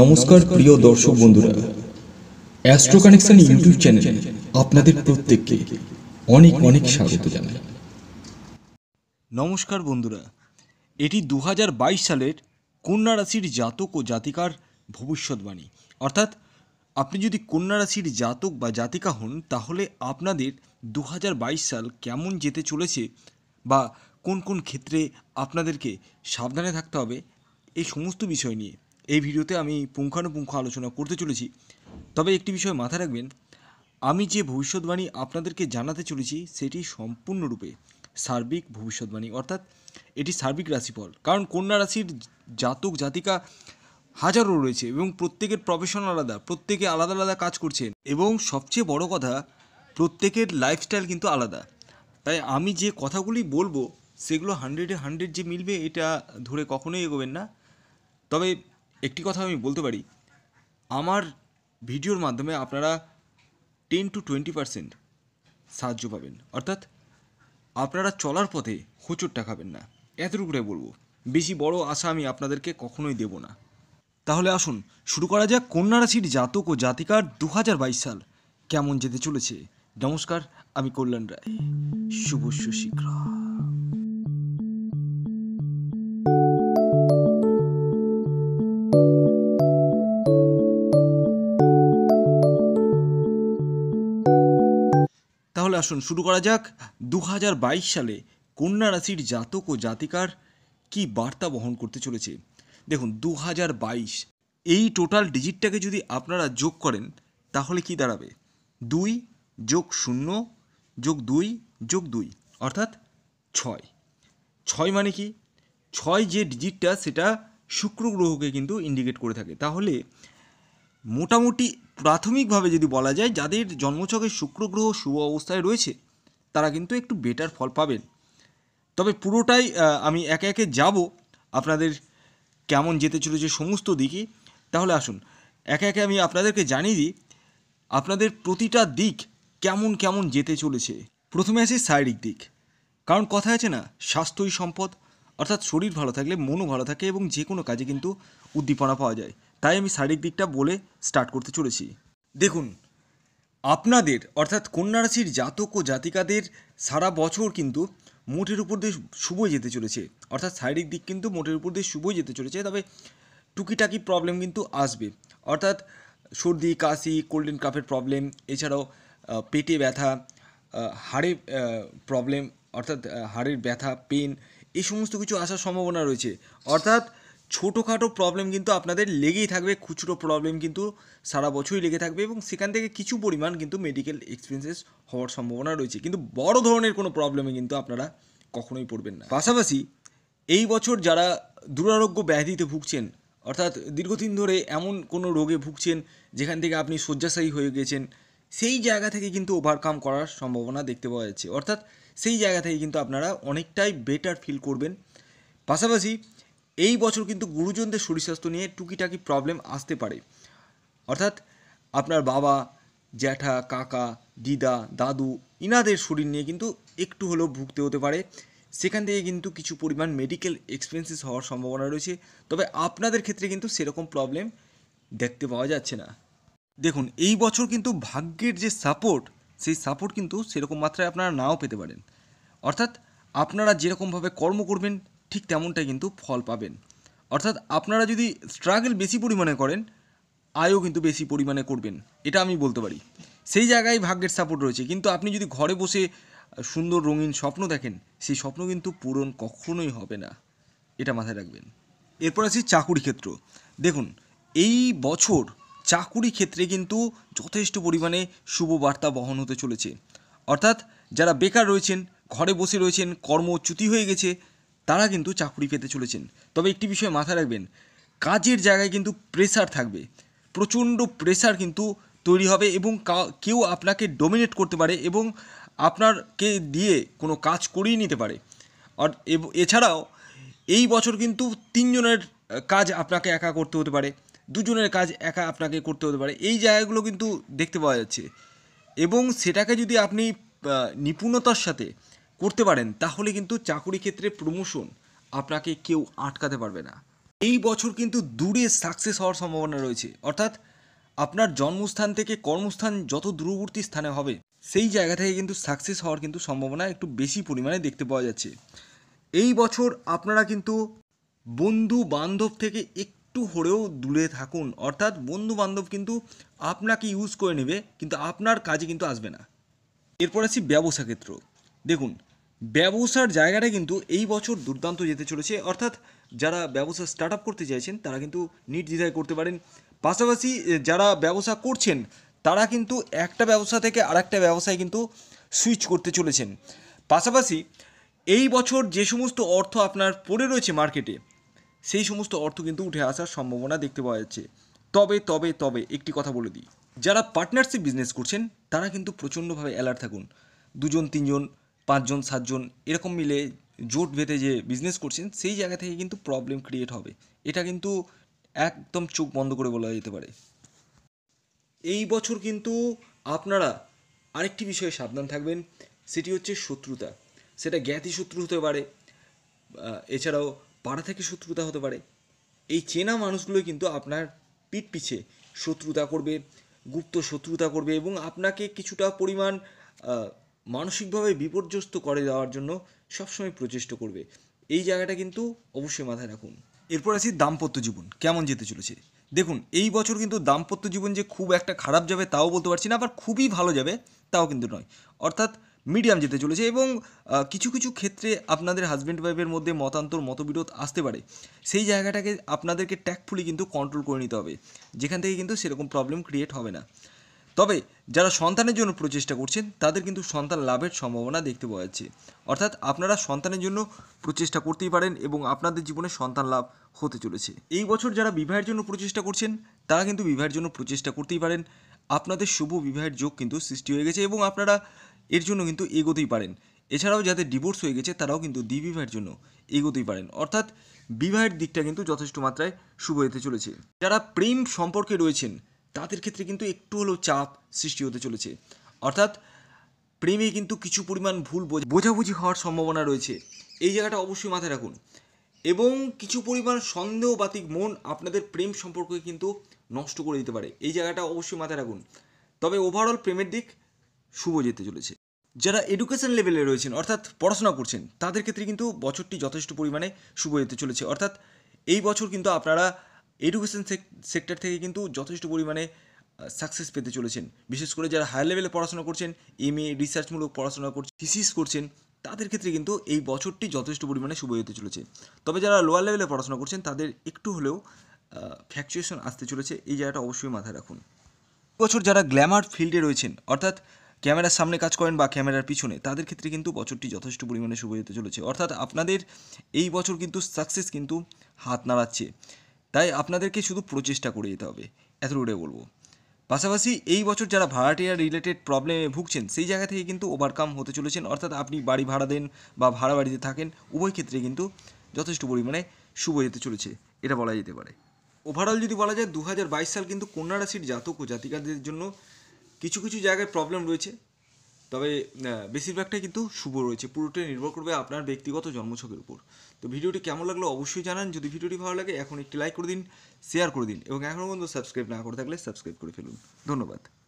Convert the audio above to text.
নমস্কার প্রিয় দর্শক বন্ধুরা অ্যাস্ট্রো কানেকশন ইউটিউব চ্যানেলে আপনাদের প্রত্যেককে অনেক অনেক স্বাগত জানাই নমস্কার বন্ধুরা এটি দু সালের কন্যা রাশির জাতক ও জাতিকার ভবিষ্যৎবাণী অর্থাৎ আপনি যদি কন্যা রাশির জাতক বা জাতিকা হন তাহলে আপনাদের দু সাল কেমন যেতে চলেছে বা কোন কোন ক্ষেত্রে আপনাদেরকে সাবধানে থাকতে হবে এই সমস্ত বিষয় নিয়ে এই ভিডিওতে আমি পুঙ্খানুপুঙ্খ আলোচনা করতে চলেছি তবে একটি বিষয় মাথায় রাখবেন আমি যে ভবিষ্যৎবাণী আপনাদেরকে জানাতে চলেছি সেটি সম্পূর্ণরূপে সার্বিক ভবিষ্যৎবাণী অর্থাৎ এটি সার্বিক রাশিফল কারণ কন্যা রাশির জাতক জাতিকা হাজারও রয়েছে এবং প্রত্যেকের প্রফেশন আলাদা প্রত্যেকে আলাদা আলাদা কাজ করছেন এবং সবচেয়ে বড় কথা প্রত্যেকের লাইফস্টাইল কিন্তু আলাদা তাই আমি যে কথাগুলি বলবো সেগুলো হান্ড্রেডে হান্ড্রেড যে মিলবে এটা ধরে কখনোই এগোবেন না তবে একটি কথা আমি বলতে পারি আমার ভিডিওর মাধ্যমে আপনারা টেন টু টোয়েন্টি পারসেন্ট সাহায্য পাবেন অর্থাৎ আপনারা চলার পথে হোঁচটটা খাবেন না এতটুকু করে বলবো বেশি বড় আশা আমি আপনাদেরকে কখনোই দেব না তাহলে আসুন শুরু করা যাক কন্যা রাশির জাতক ও জাতিকার দু সাল কেমন যেতে চলেছে নমস্কার আমি কল্যাণ রায় শুভ শীঘ্র আসুন শুরু করা যাক দু সালে কন্যা রাশির জাতক ও জাতিকার কি বার্তা বহন করতে চলেছে দেখুন দু এই টোটাল ডিজিটটাকে যদি আপনারা যোগ করেন তাহলে কি দাঁড়াবে দুই যোগ শূন্য যোগ দুই যোগ দুই অর্থাৎ ছয় ছয় মানে কি ছয় যে ডিজিটটা সেটা শুক্র গ্রহকে কিন্তু ইন্ডিকেট করে থাকে তাহলে মোটামুটি প্রাথমিকভাবে যদি বলা যায় যাদের জন্মছকে শুক্র গ্রহ শুভ অবস্থায় রয়েছে তারা কিন্তু একটু বেটার ফল পাবেন তবে পুরোটাই আমি একে একে যাব আপনাদের কেমন যেতে চলেছে সমস্ত দিকে তাহলে আসুন একে একে আমি আপনাদেরকে জানিয়ে দিই আপনাদের প্রতিটা দিক কেমন কেমন যেতে চলেছে প্রথমে আছে শারীরিক দিক কারণ কথা আছে না স্বাস্থ্যই সম্পদ অর্থাৎ শরীর ভালো থাকলে মনও ভালো থাকে এবং যে কোনো কাজে কিন্তু উদ্দীপনা পাওয়া যায় তাই আমি শারীরিক দিকটা বলে স্টার্ট করতে চলেছি দেখুন আপনাদের অর্থাৎ কন্যা রাশির জাতক ও জাতিকাদের সারা বছর কিন্তু মোটের উপর দিয়ে শুভই যেতে চলেছে অর্থাৎ শারীরিক দিক কিন্তু মোটের উপর দিয়ে শুভই যেতে চলেছে তবে টুকিটাকি প্রবলেম কিন্তু আসবে অর্থাৎ সর্দি কাশি কোল্ড অ্যান্ড কাফের প্রবলেম এছাড়াও পেটে ব্যথা হাড়ে প্রবলেম অর্থাৎ হাড়ের ব্যথা পেন এই সমস্ত কিছু আসার সম্ভাবনা রয়েছে অর্থাৎ ছোটোখাটো প্রবলেম কিন্তু আপনাদের লেগেই থাকবে খুচরো প্রবলেম কিন্তু সারা বছরই লেগে থাকবে এবং সেখান থেকে কিছু পরিমাণ কিন্তু মেডিকেল এক্সপেন্সেস হওয়ার সম্ভাবনা রয়েছে কিন্তু বড় ধরনের কোনো প্রবলেমে কিন্তু আপনারা কখনোই পড়বেন না পাশাপাশি এই বছর যারা দুরারোগ্য ব্যাধিতে ভুগছেন অর্থাৎ দীর্ঘদিন ধরে এমন কোনো রোগে ভুগছেন যেখান থেকে আপনি শয্যাশায়ী হয়ে গেছেন সেই জায়গা থেকে কিন্তু ওভারকাম করার সম্ভাবনা দেখতে পাওয়া যাচ্ছে অর্থাৎ সেই জায়গা থেকে কিন্তু আপনারা অনেকটাই বেটার ফিল করবেন পাশাপাশি এই বছর কিন্তু গুরুজনদের শরীর স্বাস্থ্য নিয়ে টুকিটাকি প্রবলেম আসতে পারে অর্থাৎ আপনার বাবা জ্যাঠা কাকা দিদা দাদু ইনাদের শরীর নিয়ে কিন্তু একটু হলেও ভুগতে হতে পারে সেখান থেকে কিন্তু কিছু পরিমাণ মেডিকেল এক্সপেন্সেস হওয়ার সম্ভাবনা রয়েছে তবে আপনাদের ক্ষেত্রে কিন্তু সেরকম প্রবলেম দেখতে পাওয়া যাচ্ছে না দেখুন এই বছর কিন্তু ভাগ্যের যে সাপোর্ট সেই সাপোর্ট কিন্তু সেরকম মাত্রায় আপনারা নাও পেতে পারেন অর্থাৎ আপনারা যেরকমভাবে কর্ম করবেন ঠিক তেমনটাই কিন্তু ফল পাবেন অর্থাৎ আপনারা যদি স্ট্রাগল বেশি পরিমাণে করেন আয়ও কিন্তু বেশি পরিমাণে করবেন এটা আমি বলতে পারি সেই জায়গায় ভাগ্যের সাপোর্ট রয়েছে কিন্তু আপনি যদি ঘরে বসে সুন্দর রঙিন স্বপ্ন দেখেন সেই স্বপ্ন কিন্তু পূরণ কখনোই হবে না এটা মাথায় রাখবেন এরপর আছে চাকুরি ক্ষেত্র দেখুন এই বছর চাকুরি ক্ষেত্রে কিন্তু যথেষ্ট পরিমাণে শুভ বার্তা বহন হতে চলেছে অর্থাৎ যারা বেকার রয়েছেন ঘরে বসে রয়েছেন কর্মচ্যুতি হয়ে গেছে তারা কিন্তু চাকুরি পেতে চলেছেন তবে একটি বিষয় মাথায় রাখবেন কাজের জায়গায় কিন্তু প্রেসার থাকবে প্রচণ্ড প্রেসার কিন্তু তৈরি হবে এবং কেউ আপনাকে ডোমিনেট করতে পারে এবং আপনারকে দিয়ে কোনো কাজ করিয়ে নিতে পারে আর এছাড়াও এই বছর কিন্তু তিনজনের কাজ আপনাকে একা করতে হতে পারে দুজনের কাজ একা আপনাকে করতে হতে পারে এই জায়গাগুলো কিন্তু দেখতে পাওয়া যাচ্ছে এবং সেটাকে যদি আপনি নিপুণতার সাথে করতে পারেন তাহলে কিন্তু চাকুরি ক্ষেত্রে প্রমোশন আপনাকে কেউ আটকাতে পারবে না এই বছর কিন্তু দূরে সাকসেস হওয়ার সম্ভাবনা রয়েছে অর্থাৎ আপনার জন্মস্থান থেকে কর্মস্থান যত দূরবর্তী স্থানে হবে সেই জায়গা থেকে কিন্তু সাকসেস হওয়ার কিন্তু সম্ভাবনা একটু বেশি পরিমাণে দেখতে পাওয়া যাচ্ছে এই বছর আপনারা কিন্তু বন্ধু বান্ধব থেকে একটু হলেও দূরে থাকুন অর্থাৎ বন্ধু বান্ধব কিন্তু আপনাকে ইউজ করে নেবে কিন্তু আপনার কাজে কিন্তু আসবে না এরপর আসি ব্যবসা ক্ষেত্র দেখুন ব্যবসার জায়গাটা কিন্তু এই বছর দুর্দান্ত যেতে চলেছে অর্থাৎ যারা ব্যবসা স্টার্ট আপ করতে চাইছেন তারা কিন্তু নির্দ্বিধায় করতে পারেন পাশাপাশি যারা ব্যবসা করছেন তারা কিন্তু একটা ব্যবসা থেকে আরেকটা ব্যবসায় কিন্তু সুইচ করতে চলেছেন পাশাপাশি এই বছর যে সমস্ত অর্থ আপনার পড়ে রয়েছে মার্কেটে সেই সমস্ত অর্থ কিন্তু উঠে আসার সম্ভাবনা দেখতে পাওয়া যাচ্ছে তবে তবে তবে একটি কথা বলে দিই যারা পার্টনারশিপ বিজনেস করছেন তারা কিন্তু প্রচণ্ডভাবে অ্যালার্ট থাকুন দুজন তিনজন পাঁচজন সাতজন এরকম মিলে জোট বেঁধে যে বিজনেস করছেন সেই জায়গা থেকে কিন্তু প্রবলেম ক্রিয়েট হবে এটা কিন্তু একদম চোখ বন্ধ করে বলা যেতে পারে এই বছর কিন্তু আপনারা আরেকটি বিষয়ে সাবধান থাকবেন সেটি হচ্ছে শত্রুতা সেটা জ্ঞাতি শত্রু হতে পারে এছাড়াও পাড়া থেকে শত্রুতা হতে পারে এই চেনা মানুষগুলোই কিন্তু আপনার পিঠ পিছে শত্রুতা করবে গুপ্ত শত্রুতা করবে এবং আপনাকে কিছুটা পরিমাণ মানসিকভাবে বিপর্যস্ত করে দেওয়ার জন্য সবসময় প্রচেষ্টা করবে এই জায়গাটা কিন্তু অবশ্যই মাথায় রাখুন এরপর আছি দাম্পত্য জীবন কেমন যেতে চলেছে দেখুন এই বছর কিন্তু দাম্পত্য জীবন যে খুব একটা খারাপ যাবে তাও বলতে পারছি না আবার খুবই ভালো যাবে তাও কিন্তু নয় অর্থাৎ মিডিয়াম যেতে চলেছে এবং কিছু কিছু ক্ষেত্রে আপনাদের হাজব্যান্ড ওয়াইফের মধ্যে মতান্তর মতবিরোধ আসতে পারে সেই জায়গাটাকে আপনাদেরকে ট্যাকফুলি কিন্তু কন্ট্রোল করে নিতে হবে যেখান থেকে কিন্তু সেরকম প্রবলেম ক্রিয়েট হবে না তবে যারা সন্তানের জন্য প্রচেষ্টা করছেন তাদের কিন্তু সন্তান লাভের সম্ভাবনা দেখতে পাওয়া যাচ্ছে অর্থাৎ আপনারা সন্তানের জন্য প্রচেষ্টা করতেই পারেন এবং আপনাদের জীবনে সন্তান লাভ হতে চলেছে এই বছর যারা বিবাহের জন্য প্রচেষ্টা করছেন তারা কিন্তু বিবাহের জন্য প্রচেষ্টা করতেই পারেন আপনাদের শুভ বিবাহের যোগ কিন্তু সৃষ্টি হয়ে গেছে এবং আপনারা এর জন্য কিন্তু এগোতেই পারেন এছাড়াও যাদের ডিভোর্স হয়ে গেছে তারাও কিন্তু দ্বিবিবাহের জন্য এগোতেই পারেন অর্থাৎ বিবাহের দিকটা কিন্তু যথেষ্ট মাত্রায় শুভ হতে চলেছে যারা প্রেম সম্পর্কে রয়েছেন তাদের ক্ষেত্রে কিন্তু একটু হলেও চাপ সৃষ্টি হতে চলেছে অর্থাৎ প্রেমে কিন্তু কিছু পরিমাণ ভুল বোঝাবুঝি হওয়ার সম্ভাবনা রয়েছে এই জায়গাটা অবশ্যই মাথায় রাখুন এবং কিছু পরিমাণ সন্দেহবাতিক মন আপনাদের প্রেম সম্পর্ককে কিন্তু নষ্ট করে দিতে পারে এই জায়গাটা অবশ্যই মাথায় রাখুন তবে ওভারঅল প্রেমের দিক শুভ যেতে চলেছে যারা এডুকেশন লেভেলে রয়েছেন অর্থাৎ পড়াশোনা করছেন তাদের ক্ষেত্রে কিন্তু বছরটি যথেষ্ট পরিমাণে শুভ যেতে চলেছে অর্থাৎ এই বছর কিন্তু আপনারা এডুকেশন সেক্টর থেকে কিন্তু যথেষ্ট পরিমাণে সাকসেস পেতে চলেছেন বিশেষ করে যারা হায়ার লেভেলে পড়াশোনা করছেন এম এ রিসার্চমূলক পড়াশোনা করছেন থিসিস করছেন তাদের ক্ষেত্রে কিন্তু এই বছরটি যথেষ্ট পরিমাণে শুভ হতে চলেছে তবে যারা লোয়ার লেভেলে পড়াশোনা করছেন তাদের একটু হলেও ফ্যাকচুয়েশন আসতে চলেছে এই জায়গাটা অবশ্যই মাথায় রাখুন বছর যারা গ্ল্যামার ফিল্ডে রয়েছেন অর্থাৎ ক্যামেরার সামনে কাজ করেন বা ক্যামেরার পিছনে তাদের ক্ষেত্রে কিন্তু বছরটি যথেষ্ট পরিমাণে শুভ হতে চলেছে অর্থাৎ আপনাদের এই বছর কিন্তু সাকসেস কিন্তু হাত নাড়াচ্ছে তাই আপনাদেরকে শুধু প্রচেষ্টা করে যেতে হবে এতটুকুটাই বলবো পাশাপাশি এই বছর যারা ভাড়াটিয়া রিলেটেড প্রবলেমে ভুগছেন সেই জায়গা থেকে কিন্তু ওভারকাম হতে চলেছেন অর্থাৎ আপনি বাড়ি ভাড়া দেন বা ভাড়া বাড়িতে থাকেন উভয় ক্ষেত্রে কিন্তু যথেষ্ট পরিমাণে শুভ যেতে চলেছে এটা বলা যেতে পারে ওভারঅল যদি বলা যায় দু সাল কিন্তু কন্যা রাশির জাতক ও জাতিকাদের জন্য কিছু কিছু জায়গায় প্রবলেম রয়েছে তবে বেশিরভাগটাই কিন্তু শুভ রয়েছে পুরোটাই নির্ভর করবে আপনার ব্যক্তিগত জন্মছকের উপর তো ভিডিওটি কেমন লাগলো অবশ্যই জানান যদি ভিডিওটি ভালো লাগে এখন একটি লাইক করে দিন শেয়ার করে দিন এবং এখনও পর্যন্ত সাবস্ক্রাইব না করে থাকলে সাবস্ক্রাইব করে ফেলুন ধন্যবাদ